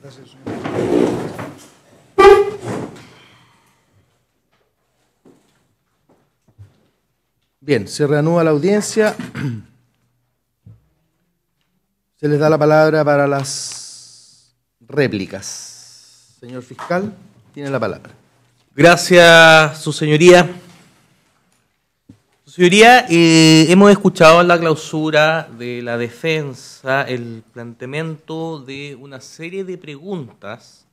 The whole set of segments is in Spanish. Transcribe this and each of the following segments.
Gracias, Bien, se reanuda la audiencia. Se les da la palabra para las réplicas. Señor fiscal, tiene la palabra. Gracias, su señoría. Señoría, eh, hemos escuchado en la clausura de la defensa el planteamiento de una serie de preguntas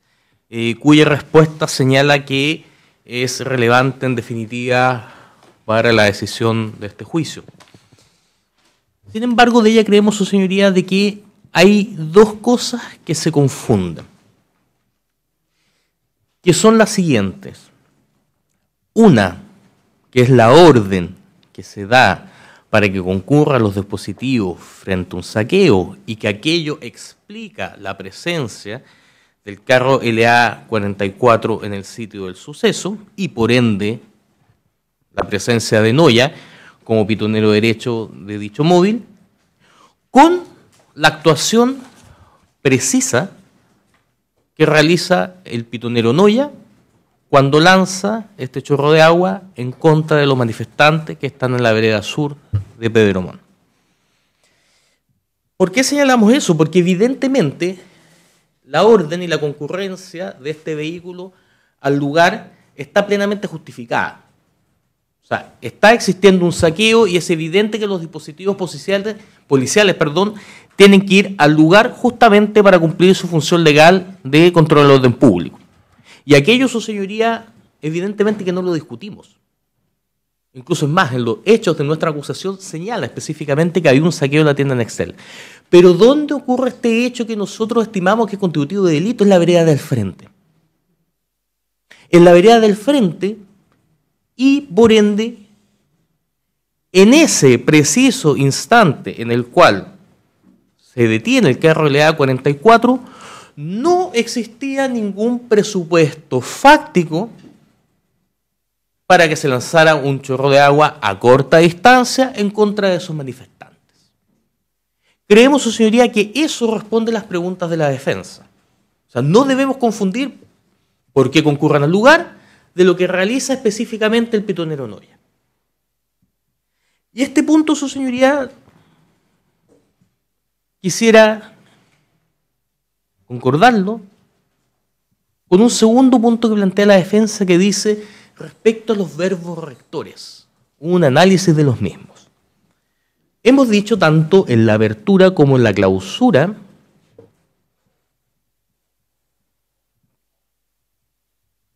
eh, cuya respuesta señala que es relevante en definitiva para la decisión de este juicio. Sin embargo, de ella creemos, su señoría, de que hay dos cosas que se confunden, que son las siguientes. Una, que es la orden que se da para que concurran los dispositivos frente a un saqueo y que aquello explica la presencia del carro LA44 en el sitio del suceso y por ende la presencia de Noya como pitonero derecho de dicho móvil, con la actuación precisa que realiza el pitonero Noya cuando lanza este chorro de agua en contra de los manifestantes que están en la vereda sur de Pedro Mon. ¿Por qué señalamos eso? Porque evidentemente la orden y la concurrencia de este vehículo al lugar está plenamente justificada. O sea, está existiendo un saqueo y es evidente que los dispositivos policiales, perdón, tienen que ir al lugar justamente para cumplir su función legal de control del orden público. Y aquello, su señoría, evidentemente que no lo discutimos. Incluso es más, en los hechos de nuestra acusación señala específicamente que había un saqueo de la tienda en Excel. Pero ¿dónde ocurre este hecho que nosotros estimamos que es constitutivo de delito? En la vereda del frente. En la vereda del frente y, por ende, en ese preciso instante en el cual se detiene el carro LA 44, no existía ningún presupuesto fáctico para que se lanzara un chorro de agua a corta distancia en contra de esos manifestantes. Creemos, su señoría, que eso responde a las preguntas de la defensa. O sea, no debemos confundir por qué concurran al lugar de lo que realiza específicamente el pitonero Noya. Y este punto, su señoría, quisiera concordarlo con un segundo punto que plantea la defensa que dice respecto a los verbos rectores, un análisis de los mismos. Hemos dicho tanto en la apertura como en la clausura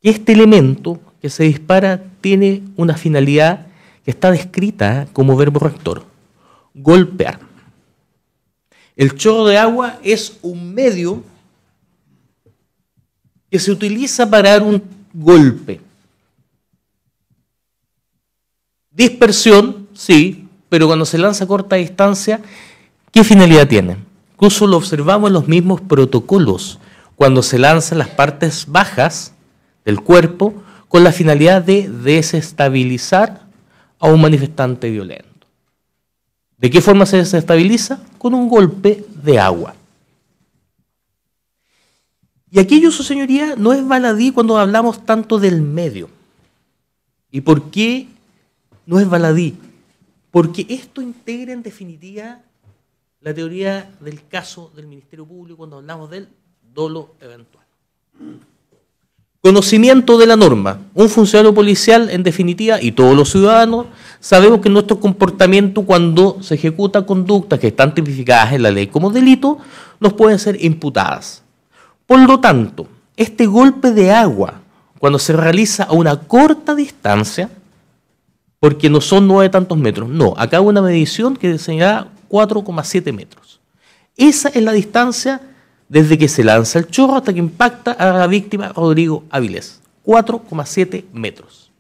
que este elemento que se dispara tiene una finalidad que está descrita como verbo rector, golpear. El chorro de agua es un medio que se utiliza para dar un golpe. Dispersión, sí, pero cuando se lanza a corta distancia, ¿qué finalidad tiene? Incluso lo observamos en los mismos protocolos, cuando se lanzan las partes bajas del cuerpo con la finalidad de desestabilizar a un manifestante violento. ¿De qué forma se desestabiliza? Con un golpe de agua. Y aquello, su señoría, no es baladí cuando hablamos tanto del medio. ¿Y por qué no es baladí? Porque esto integra en definitiva la teoría del caso del Ministerio Público cuando hablamos del dolo eventual. Conocimiento de la norma. Un funcionario policial, en definitiva, y todos los ciudadanos, sabemos que nuestro comportamiento cuando se ejecuta conductas que están tipificadas en la ley como delito, nos pueden ser imputadas. Por lo tanto, este golpe de agua, cuando se realiza a una corta distancia, porque no son nueve tantos metros, no, acá hay una medición que señala 4,7 metros. Esa es la distancia desde que se lanza el chorro hasta que impacta a la víctima Rodrigo Avilés. 4,7 metros.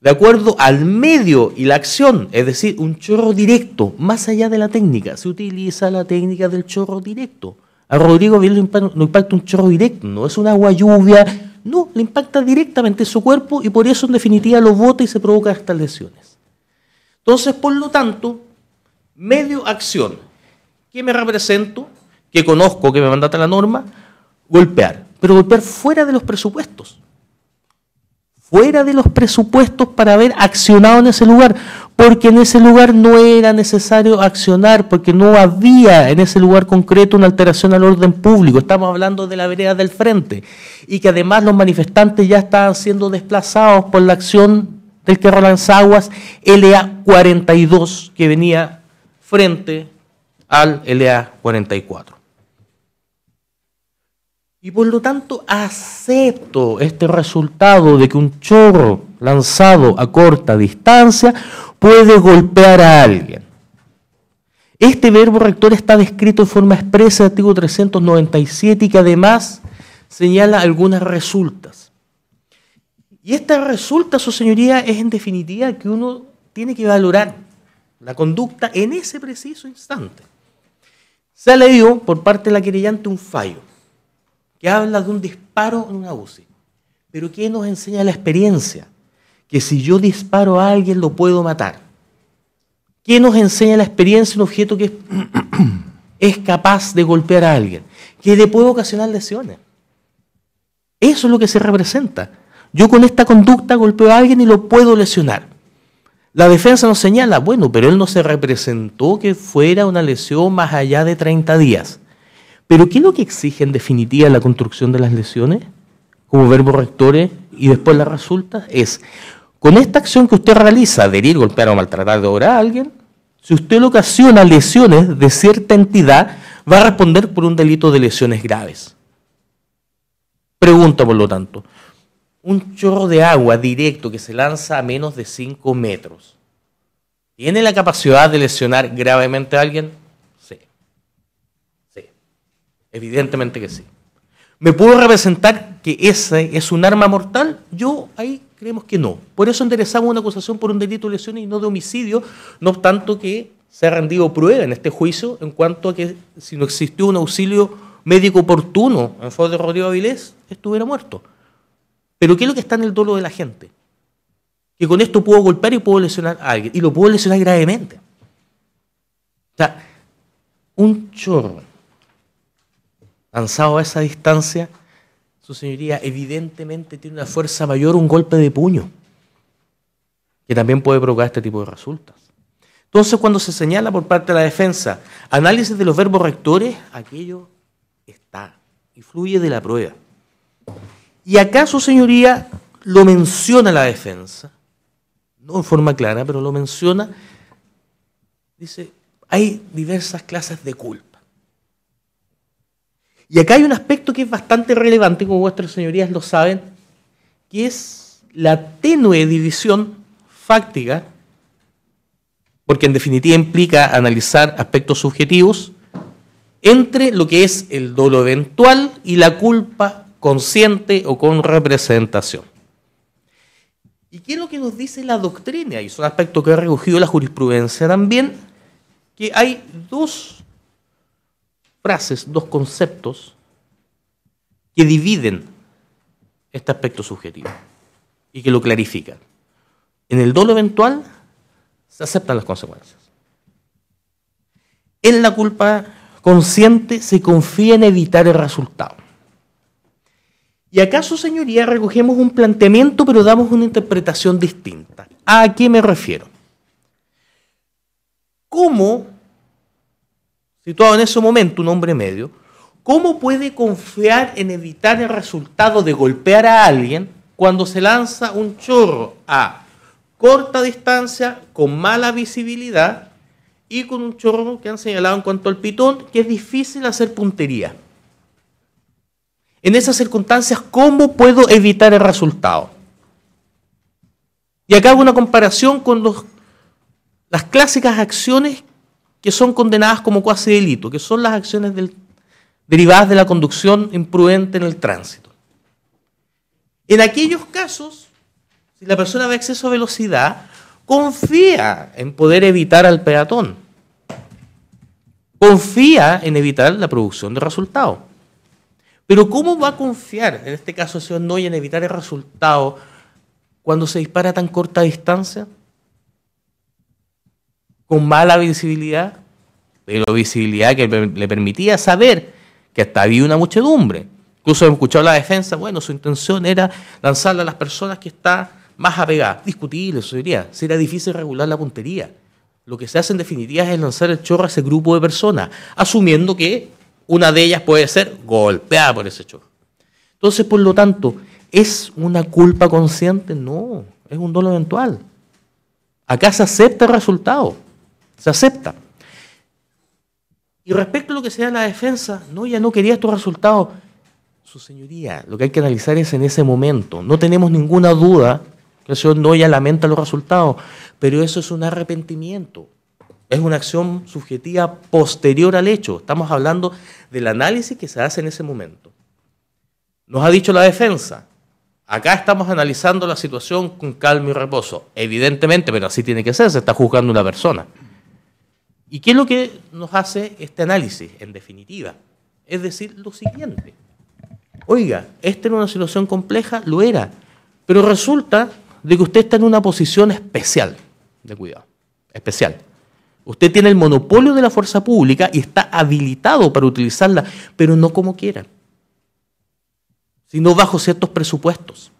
De acuerdo al medio y la acción, es decir, un chorro directo, más allá de la técnica, se utiliza la técnica del chorro directo. A Rodrigo Vidal impacta un chorro directo, no es un agua lluvia, no, le impacta directamente su cuerpo y por eso en definitiva lo bota y se provoca estas lesiones. Entonces, por lo tanto, medio acción, que me represento, que conozco, que me mandata la norma, golpear, pero golpear fuera de los presupuestos fuera de los presupuestos para haber accionado en ese lugar, porque en ese lugar no era necesario accionar, porque no había en ese lugar concreto una alteración al orden público. Estamos hablando de la vereda del frente y que además los manifestantes ya estaban siendo desplazados por la acción del que Lanzaguas LA 42 que venía frente al LA 44. Y por lo tanto acepto este resultado de que un chorro lanzado a corta distancia puede golpear a alguien. Este verbo rector está descrito en forma expresa en el artículo 397 y que además señala algunas resultas. Y esta resulta, su señoría, es en definitiva que uno tiene que valorar la conducta en ese preciso instante. Se ha leído por parte de la querellante un fallo que habla de un disparo en una UCI. Pero ¿qué nos enseña la experiencia? Que si yo disparo a alguien lo puedo matar. ¿Qué nos enseña la experiencia un objeto que es, es capaz de golpear a alguien? Que le puede ocasionar lesiones. Eso es lo que se representa. Yo con esta conducta golpeo a alguien y lo puedo lesionar. La defensa nos señala, bueno, pero él no se representó que fuera una lesión más allá de 30 días. Pero ¿qué es lo que exige en definitiva la construcción de las lesiones como verbo rectores y después la resulta? Es, con esta acción que usted realiza, adherir, golpear o maltratar de obra a alguien, si usted lo ocasiona lesiones de cierta entidad, va a responder por un delito de lesiones graves. Pregunta, por lo tanto, un chorro de agua directo que se lanza a menos de 5 metros, ¿tiene la capacidad de lesionar gravemente a alguien? Evidentemente que sí. ¿Me puedo representar que ese es un arma mortal? Yo ahí creemos que no. Por eso enderezamos una acusación por un delito de lesiones y no de homicidio, no tanto que se ha rendido prueba en este juicio en cuanto a que si no existió un auxilio médico oportuno en favor de Rodrigo Avilés, estuviera muerto. Pero ¿qué es lo que está en el dolo de la gente? Que con esto puedo golpear y puedo lesionar a alguien, y lo puedo lesionar gravemente. O sea, un chorro lanzado a esa distancia, su señoría evidentemente tiene una fuerza mayor, un golpe de puño, que también puede provocar este tipo de resultados. Entonces, cuando se señala por parte de la defensa análisis de los verbos rectores, aquello está y fluye de la prueba. Y acá su señoría lo menciona la defensa, no en forma clara, pero lo menciona, dice, hay diversas clases de culpa. Y acá hay un aspecto que es bastante relevante, como vuestras señorías lo saben, que es la tenue división fáctica, porque en definitiva implica analizar aspectos subjetivos, entre lo que es el dolo eventual y la culpa consciente o con representación. ¿Y qué es lo que nos dice la doctrina? Y es un aspecto que ha recogido la jurisprudencia también, que hay dos frases, dos conceptos que dividen este aspecto subjetivo y que lo clarifican. En el dolo eventual se aceptan las consecuencias. En la culpa consciente se confía en evitar el resultado. Y acaso, señoría, recogemos un planteamiento pero damos una interpretación distinta. ¿A qué me refiero? ¿Cómo situado en ese momento un hombre medio, ¿cómo puede confiar en evitar el resultado de golpear a alguien cuando se lanza un chorro a corta distancia, con mala visibilidad y con un chorro que han señalado en cuanto al pitón, que es difícil hacer puntería? En esas circunstancias, ¿cómo puedo evitar el resultado? Y acá hago una comparación con las clásicas acciones que son condenadas como cuasi delito, que son las acciones derivadas de la conducción imprudente en el tránsito. En aquellos casos, si la persona ve exceso de velocidad, confía en poder evitar al peatón. Confía en evitar la producción de resultados. Pero ¿cómo va a confiar, en este caso, el señor Noy, en evitar el resultado cuando se dispara a tan corta distancia? mala visibilidad, pero visibilidad que le permitía saber que hasta había una muchedumbre. Incluso he escuchado la defensa, bueno, su intención era lanzarla a las personas que están más apegadas. Discutible, eso diría. sería difícil regular la puntería. Lo que se hace en definitiva es lanzar el chorro a ese grupo de personas, asumiendo que una de ellas puede ser golpeada por ese chorro. Entonces, por lo tanto, ¿es una culpa consciente? No, es un dolor eventual. Acá se acepta el resultado se acepta. Y respecto a lo que sea la defensa, no, ya no quería estos resultados. Su señoría, lo que hay que analizar es en ese momento. No tenemos ninguna duda que el señor Noya lamenta los resultados, pero eso es un arrepentimiento. Es una acción subjetiva posterior al hecho. Estamos hablando del análisis que se hace en ese momento. Nos ha dicho la defensa. Acá estamos analizando la situación con calma y reposo. Evidentemente, pero así tiene que ser. Se está juzgando una persona. ¿Y qué es lo que nos hace este análisis, en definitiva? Es decir, lo siguiente. Oiga, esta era una situación compleja, lo era, pero resulta de que usted está en una posición especial de cuidado, especial. Usted tiene el monopolio de la fuerza pública y está habilitado para utilizarla, pero no como quiera, sino bajo ciertos presupuestos.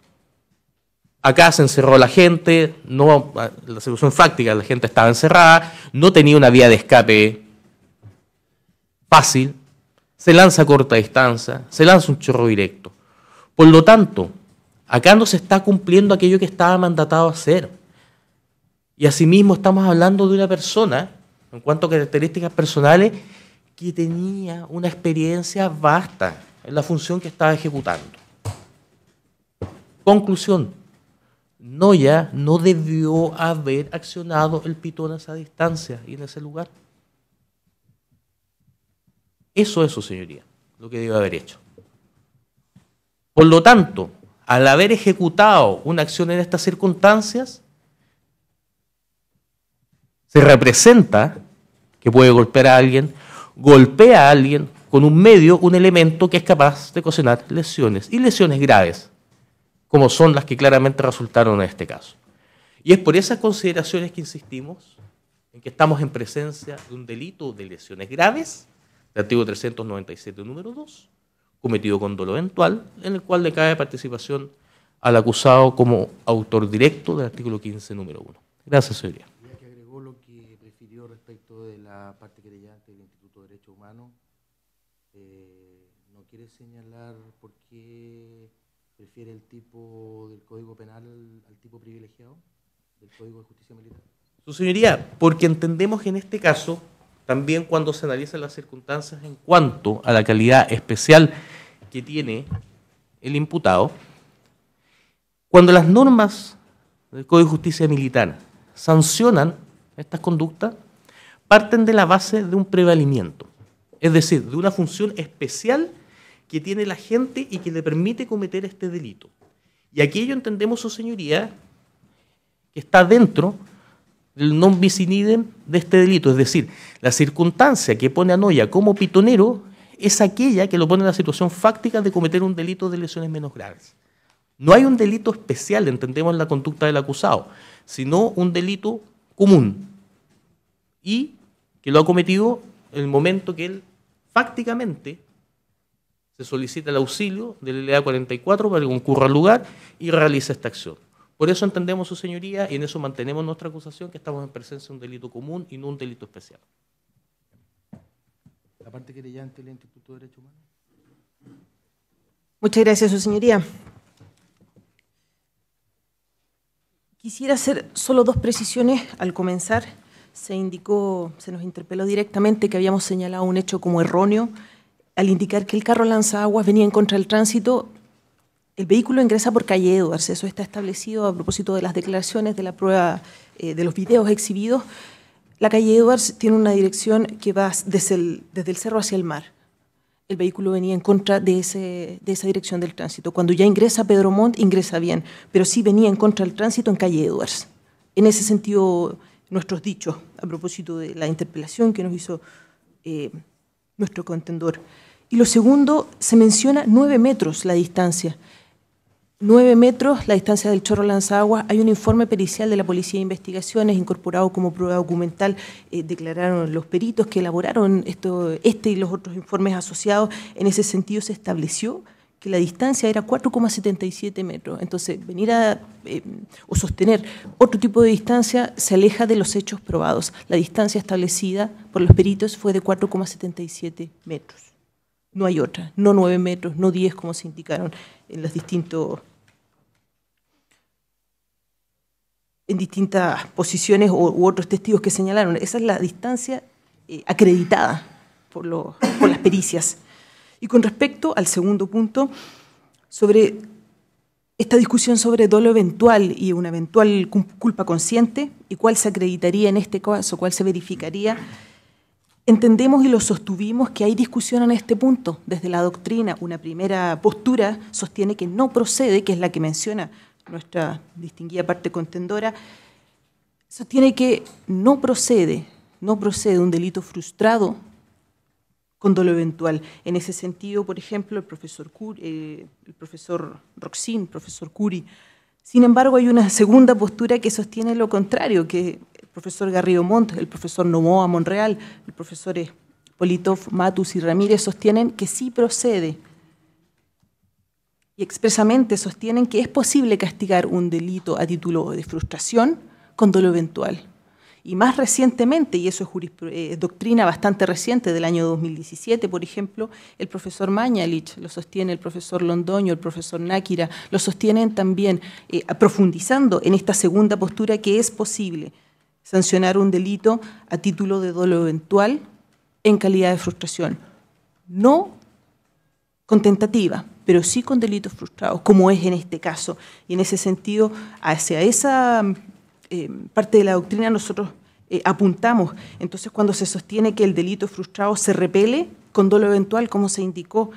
Acá se encerró la gente, no, la solución fáctica, la gente estaba encerrada, no tenía una vía de escape fácil, se lanza a corta distancia, se lanza un chorro directo. Por lo tanto, acá no se está cumpliendo aquello que estaba mandatado a hacer. Y asimismo estamos hablando de una persona, en cuanto a características personales, que tenía una experiencia vasta en la función que estaba ejecutando. Conclusión, no ya no debió haber accionado el pitón a esa distancia y en ese lugar. Eso es su señoría, lo que debió haber hecho. Por lo tanto, al haber ejecutado una acción en estas circunstancias, se representa que puede golpear a alguien, golpea a alguien con un medio, un elemento que es capaz de ocasionar lesiones y lesiones graves como son las que claramente resultaron en este caso. Y es por esas consideraciones que insistimos en que estamos en presencia de un delito de lesiones graves, de artículo 397, número 2, cometido con dolo eventual, en el cual le cae participación al acusado como autor directo del artículo 15, número 1. Gracias, señoría. que agregó lo que respecto de la parte del Instituto de Derechos eh, no quiere señalar por qué prefiere el tipo del Código Penal al tipo privilegiado del Código de Justicia Militar? Su señoría, porque entendemos que en este caso, también cuando se analizan las circunstancias en cuanto a la calidad especial que tiene el imputado, cuando las normas del Código de Justicia Militar sancionan estas conductas, parten de la base de un prevalimiento, es decir, de una función especial que tiene la gente y que le permite cometer este delito. Y aquí aquello entendemos, su señoría, que está dentro del non bis in idem de este delito. Es decir, la circunstancia que pone a Noya como pitonero es aquella que lo pone en la situación fáctica de cometer un delito de lesiones menos graves. No hay un delito especial, entendemos la conducta del acusado, sino un delito común y que lo ha cometido en el momento que él fácticamente se solicita el auxilio del LA 44 para que concurra al lugar y realice esta acción. Por eso entendemos su señoría y en eso mantenemos nuestra acusación que estamos en presencia de un delito común y no un delito especial. La parte Instituto de Derechos Humanos. Muchas gracias, su señoría. Quisiera hacer solo dos precisiones al comenzar. Se indicó, se nos interpeló directamente que habíamos señalado un hecho como erróneo al indicar que el carro Lanza Aguas venía en contra del tránsito, el vehículo ingresa por calle Edwards. Eso está establecido a propósito de las declaraciones de la prueba eh, de los videos exhibidos. La calle Edwards tiene una dirección que va desde el, cerro hacia el mar. El vehículo venía en contra de, ese, de esa dirección del tránsito. Cuando ya ingresa Pedro Montt, ingresa bien, pero sí venía en contra del tránsito en calle Edwards. En ese sentido, nuestros dichos a propósito de la interpelación que nos hizo eh, nuestro contendor. Y lo segundo, se menciona nueve metros la distancia. 9 metros la distancia del chorro Lanzaguas. Hay un informe pericial de la Policía de Investigaciones incorporado como prueba documental. Eh, declararon los peritos que elaboraron esto, este y los otros informes asociados. En ese sentido se estableció que la distancia era 4,77 metros. Entonces, venir a eh, o sostener otro tipo de distancia se aleja de los hechos probados. La distancia establecida por los peritos fue de 4,77 metros. No hay otra, no nueve metros, no diez como se indicaron en las distintos en distintas posiciones u, otros testigos que señalaron. Esa es la distancia eh, acreditada por, por las pericias. Y con respecto al segundo punto, sobre esta discusión sobre dolo eventual y una eventual culpa consciente, y cuál se acreditaría en este caso, cuál se verificaría, entendemos y lo sostuvimos que hay discusión en este punto. Desde la doctrina, una primera postura sostiene que no procede, que es la que menciona nuestra distinguida parte contendora, sostiene que no procede, no procede un delito frustrado con dolo eventual. En ese sentido, por ejemplo, el profesor, eh, el profesor Roxin, profesor Curi. Sin embargo, hay una segunda postura que sostiene lo contrario, que profesor Garrido Montt, el profesor Nomoa Monreal, el profesor Politov, Matus y Ramírez sostienen que sí procede y expresamente sostienen que es posible castigar un delito a título de frustración con dolo eventual. Y más recientemente, y eso es eh, doctrina bastante reciente del año 2017, por ejemplo, el profesor Mañalich lo sostiene, el profesor Londoño, el profesor Náquira, lo sostienen también eh, profundizando en esta segunda postura que es posible sancionar un delito a título de dolo eventual en calidad de frustración. No con tentativa, pero sí con delitos frustrados, como es en este caso. Y en ese sentido, hacia esa eh, parte de la doctrina nosotros eh, apuntamos. Entonces, cuando se sostiene que el delito frustrado se repele con dolo eventual, como se indicó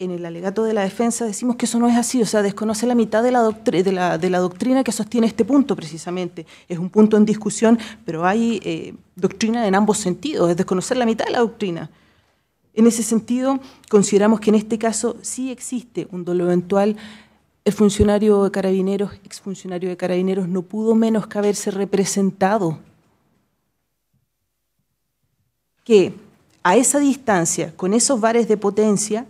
en el alegato de la defensa decimos que eso no es así, o sea, desconoce la mitad de la, de la doctrina que sostiene este punto precisamente. Es un punto en discusión, pero hay eh, doctrina en ambos sentidos, es desconocer la mitad de la doctrina. En ese sentido, consideramos que en este caso sí existe un dolo eventual. El funcionario de carabineros, exfuncionario de carabineros, no pudo menos que haberse representado que a esa distancia, con esos bares de potencia,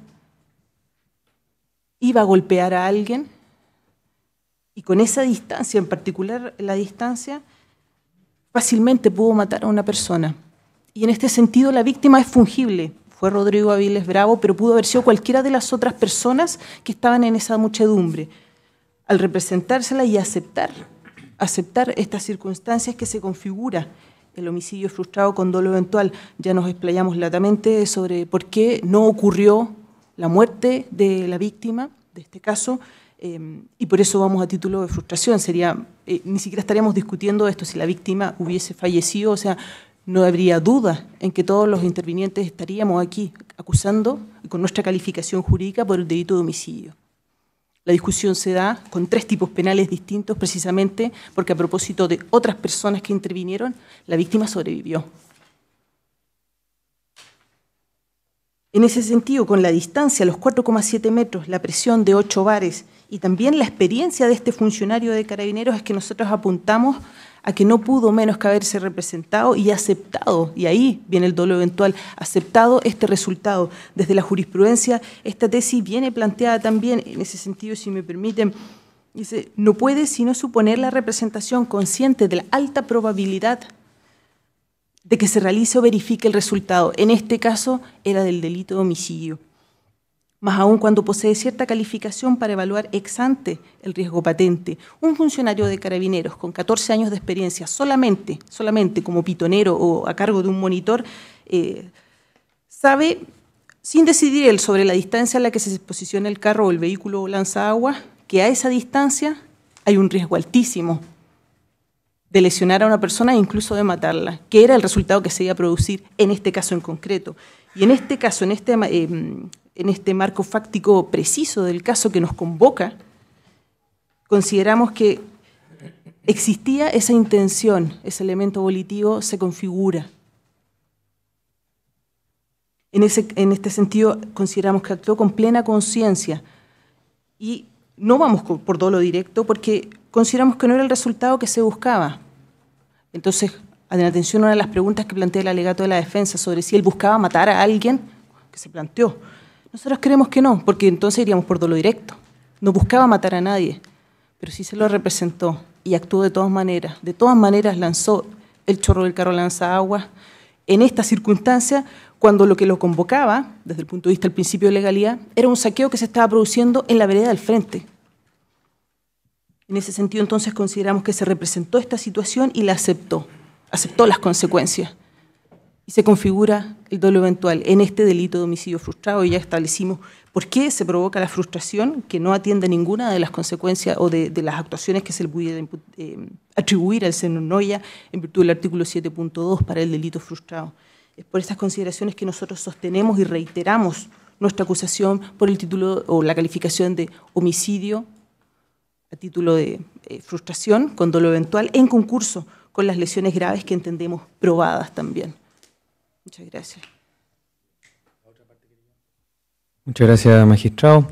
iba a golpear a alguien. Y con esa distancia, en particular la distancia, fácilmente pudo matar a una persona. Y en este sentido la víctima es fungible. Fue Rodrigo Aviles Bravo, pero pudo haber sido cualquiera de las otras personas que estaban en esa muchedumbre. Al representársela y aceptar, aceptar estas circunstancias que se configura el homicidio frustrado con dolo eventual, ya nos explayamos latamente sobre por qué no ocurrió la muerte de la víctima de este caso, em, y por eso vamos a título de frustración. Sería, eh, ni siquiera estaríamos discutiendo esto si la víctima hubiese fallecido, o sea, no habría duda en que todos los intervinientes estaríamos aquí acusando con nuestra calificación jurídica por el delito de homicidio. La discusión se da con tres tipos penales distintos precisamente porque a propósito de otras personas que intervinieron, la víctima sobrevivió. En ese sentido, con la distancia, los 4,7 metros, la presión de 8 bares y también la experiencia de este funcionario de carabineros es que nosotros apuntamos a que no pudo menos que haberse representado y aceptado, y ahí viene el dolor eventual, aceptado este resultado. Desde la jurisprudencia, esta tesis viene planteada también, en ese sentido, si me permiten, no puede sino suponer la representación consciente de la alta probabilidad de que se realice o verifique el resultado. En este caso era del delito de homicidio. Más aún cuando posee cierta calificación para evaluar ex ante el riesgo patente. Un funcionario de carabineros con 14 años de experiencia solamente, solamente como pitonero o a cargo de un monitor, eh, sabe, sin decidir él sobre la distancia a la que se posiciona el carro o el vehículo o lanza agua, que a esa distancia hay un riesgo altísimo de lesionar a una persona e incluso de matarla, que era el resultado que se iba a producir en este caso en concreto. Y en este caso, en este, em, en este marco fáctico preciso del caso que nos convoca, consideramos que existía esa intención, ese elemento volitivo se configura. En, ese, en este sentido, consideramos que actuó con plena conciencia y no vamos por todo lo directo porque consideramos que no era el resultado que se buscaba. Entonces, atención a una de las preguntas que plantea el alegato de la defensa sobre si él buscaba matar a alguien, que se planteó, nosotros creemos que no, porque entonces iríamos por dolo directo. No buscaba matar a nadie, pero sí se lo representó y actuó de todas maneras. De todas maneras lanzó el chorro del carro lanza agua en esta circunstancia cuando lo que lo convocaba, desde el punto de vista del principio de legalidad, era un saqueo que se estaba produciendo en la vereda del frente, en ese sentido, entonces, consideramos que se representó esta situación y la aceptó, aceptó las consecuencias. Y se configura el dolo eventual en este delito de homicidio frustrado y ya establecimos por qué se provoca la frustración que no atiende ninguna de las consecuencias o de, las actuaciones que se le pudiera eh, atribuir al Noya en virtud del artículo 7.2 para el delito frustrado. Es por estas consideraciones que nosotros sostenemos y reiteramos nuestra acusación por el título o la calificación de homicidio a título de eh, frustración con dolor eventual en concurso con las lesiones graves que entendemos probadas también. Muchas gracias. Muchas gracias, magistrado.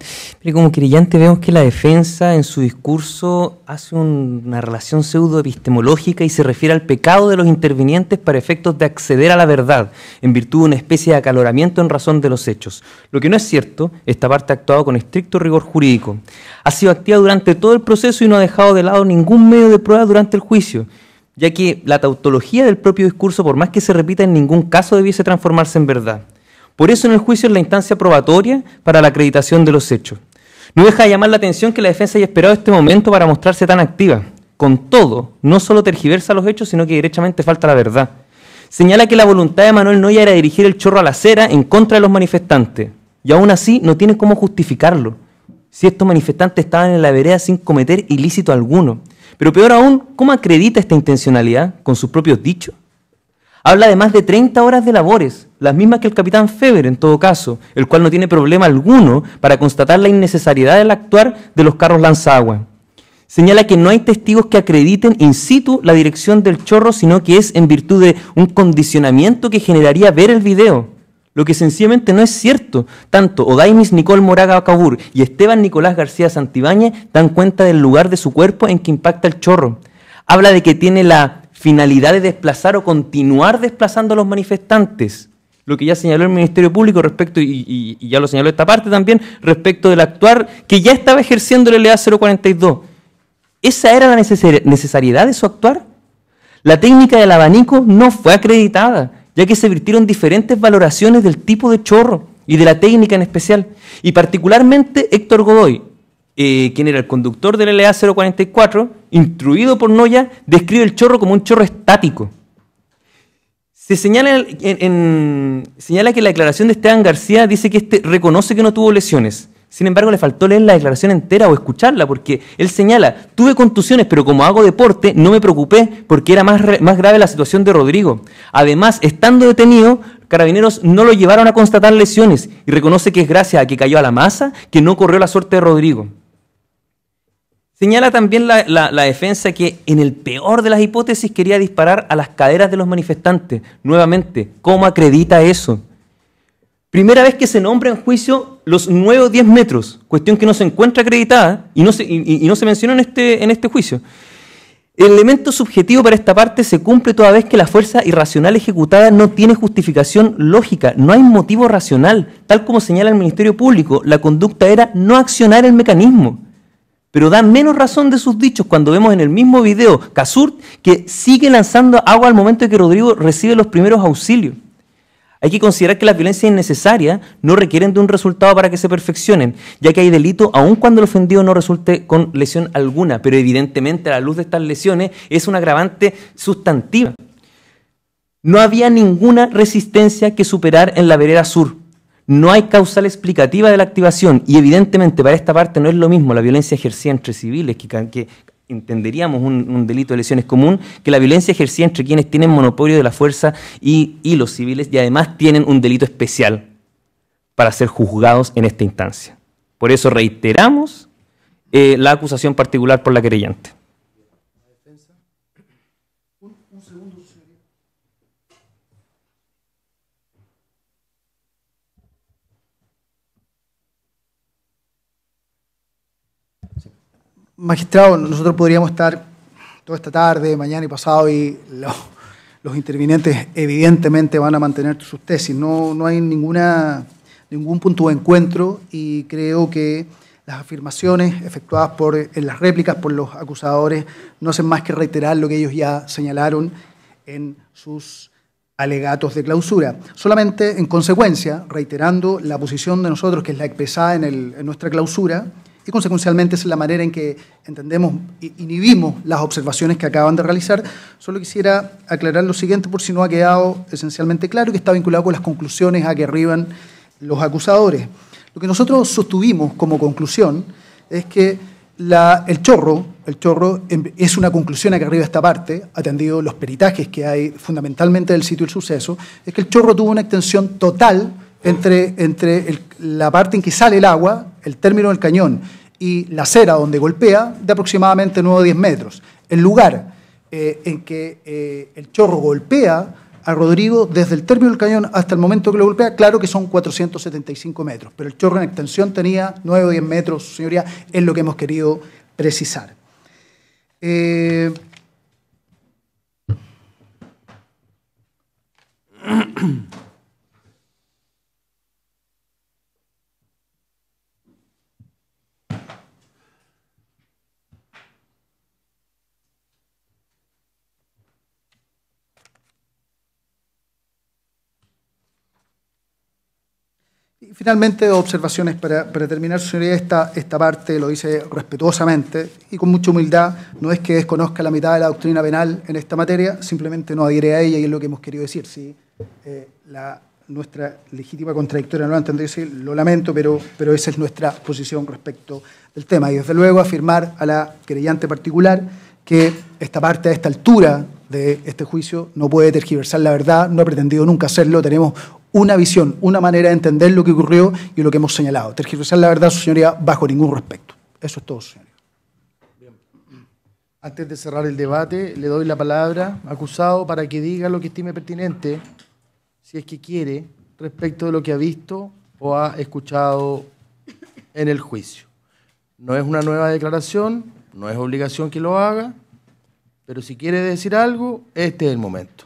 como querellante vemos que la defensa en su discurso hace una relación pseudoepistemológica y se refiere al pecado de los intervinientes para efectos de acceder a la verdad, en virtud de una especie de acaloramiento en razón de los hechos. Lo que no es cierto, esta parte ha actuado con estricto rigor jurídico. Ha sido activa durante todo el proceso y no ha dejado de lado ningún medio de prueba durante el juicio ya que la tautología del propio discurso, por más que se repita, en ningún caso debiese transformarse en verdad. Por eso en el juicio es la instancia probatoria para la acreditación de los hechos. No deja de llamar la atención que la defensa haya esperado este momento para mostrarse tan activa. Con todo, no solo tergiversa los hechos, sino que derechamente falta la verdad. Señala que la voluntad de Manuel Noya era dirigir el chorro a la acera en contra de los manifestantes. Y aún así no tiene cómo justificarlo. Si estos manifestantes estaban en la vereda sin cometer ilícito alguno. Pero peor aún, ¿cómo acredita esta intencionalidad con sus propios dichos? Habla de más de 30 horas de labores, las mismas que el capitán Feber en todo caso, el cual no tiene problema alguno para constatar la innecesariedad del actuar de los carros lanzagua. Señala que no hay testigos que acrediten in situ la dirección del chorro, sino que es en virtud de un condicionamiento que generaría ver el video, lo que sencillamente no es cierto. Tanto Odaimis Nicole Moraga Acabur y Esteban Nicolás García Santibáñez dan cuenta del lugar de su cuerpo en que impacta el chorro. Habla de que tiene la finalidad de desplazar o continuar desplazando a los manifestantes. Lo que ya señaló el Ministerio Público respecto, y, ya lo señaló esta parte también, respecto del actuar que ya estaba ejerciendo la LA 042. ¿Esa era la necesidad de su actuar? La técnica del abanico no fue acreditada, ya que se virtieron diferentes valoraciones del tipo de chorro y de la técnica en especial. Y particularmente Héctor Godoy, Quién eh, quien era el conductor del LA 044, instruido por Noya, describe el chorro como un chorro estático. Se señala, en, señala que la declaración de Esteban García dice que este reconoce que no tuvo lesiones. Sin embargo, le faltó leer la declaración entera o escucharla, porque él señala, tuve contusiones, pero como hago deporte, no me preocupé porque era más, más grave la situación de Rodrigo. Además, estando detenido, carabineros no lo llevaron a constatar lesiones y reconoce que es gracias a que cayó a la masa que no corrió la suerte de Rodrigo. Señala también la, defensa que en el peor de las hipótesis quería disparar a las caderas de los manifestantes. Nuevamente, ¿cómo acredita eso? Primera vez que se nombra en juicio los 9 o 10 metros, cuestión que no se encuentra acreditada y no se, no se menciona en este, en este juicio. El elemento subjetivo para esta parte se cumple toda vez que la fuerza irracional ejecutada no tiene justificación lógica, no hay motivo racional. Tal como señala el Ministerio Público, la conducta era no accionar el mecanismo. Pero da menos razón de sus dichos cuando vemos en el mismo video Casur que sigue lanzando agua al momento de que Rodrigo recibe los primeros auxilios. Hay que considerar que las violencias innecesarias no requieren de un resultado para que se perfeccionen, ya que hay delito aun cuando el ofendido no resulte con lesión alguna, pero evidentemente a la luz de estas lesiones es un agravante sustantiva. No había ninguna resistencia que superar en la vereda sur no hay causal explicativa de la activación y evidentemente para esta parte no es lo mismo la violencia ejercida entre civiles, que, entenderíamos un, delito de lesiones común, que la violencia ejercida entre quienes tienen monopolio de la fuerza y, los civiles y además tienen un delito especial para ser juzgados en esta instancia. Por eso reiteramos eh, la acusación particular por la creyente. Magistrado, nosotros podríamos estar toda esta tarde, mañana y pasado, y los, intervinientes evidentemente van a mantener sus tesis. No, no hay ninguna, ningún punto de encuentro y creo que las afirmaciones efectuadas por, en las réplicas por los acusadores no hacen más que reiterar lo que ellos ya señalaron en sus alegatos de clausura. Solamente, en consecuencia, reiterando la posición de nosotros, que es la expresada en, en nuestra clausura, y consecuencialmente es la manera en que entendemos e inhibimos las observaciones que acaban de realizar. Solo quisiera aclarar lo siguiente por si no ha quedado esencialmente claro que está vinculado con las conclusiones a que arriban los acusadores. Lo que nosotros sostuvimos como conclusión es que el chorro, el chorro em, es una conclusión a que arriba esta parte, atendido los peritajes que hay fundamentalmente del sitio del suceso, es que el chorro tuvo una extensión total entre, entre la parte en que sale el agua el término del cañón y la acera donde golpea de aproximadamente 9 o 10 metros. El lugar eh, en que eh, el chorro golpea a Rodrigo desde el término del cañón hasta el momento que lo golpea, claro que son 475 metros, pero el chorro en extensión tenía 9 o 10 metros, señoría, es lo que hemos querido precisar. Eh, Y finalmente, observaciones para, terminar, señoría, esta, esta parte lo dice respetuosamente y con mucha humildad. No es que desconozca la mitad de la doctrina penal en esta materia, simplemente no adhiere a ella y es lo que hemos querido decir. Si eh, la, nuestra legítima contradictoria no la decir lo lamento, pero, pero esa es nuestra posición respecto del tema. Y desde luego afirmar a la querellante particular que esta parte a esta altura de este juicio no puede tergiversar la verdad, no ha pretendido nunca hacerlo, tenemos una visión, una manera de entender lo que ocurrió y lo que hemos señalado. Tergiversar la verdad, su señoría, bajo ningún respecto. Eso es todo, señoría. Antes de cerrar el debate, le doy la palabra, acusado, para que diga lo que estime pertinente, si es que quiere, respecto de lo que ha visto o ha escuchado en el juicio. No es una nueva declaración, no es obligación que lo haga, pero si quiere decir algo, este es el momento.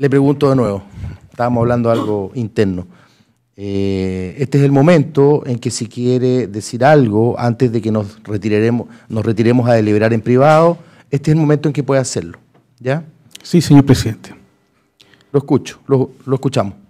Le pregunto de nuevo, estábamos hablando de algo interno. Eh, este es el momento en que si quiere decir algo antes de que nos retiremos, nos retiremos a deliberar en privado, este es el momento en que puede hacerlo. ¿Ya? Sí, señor presidente. Lo escucho, lo escuchamos.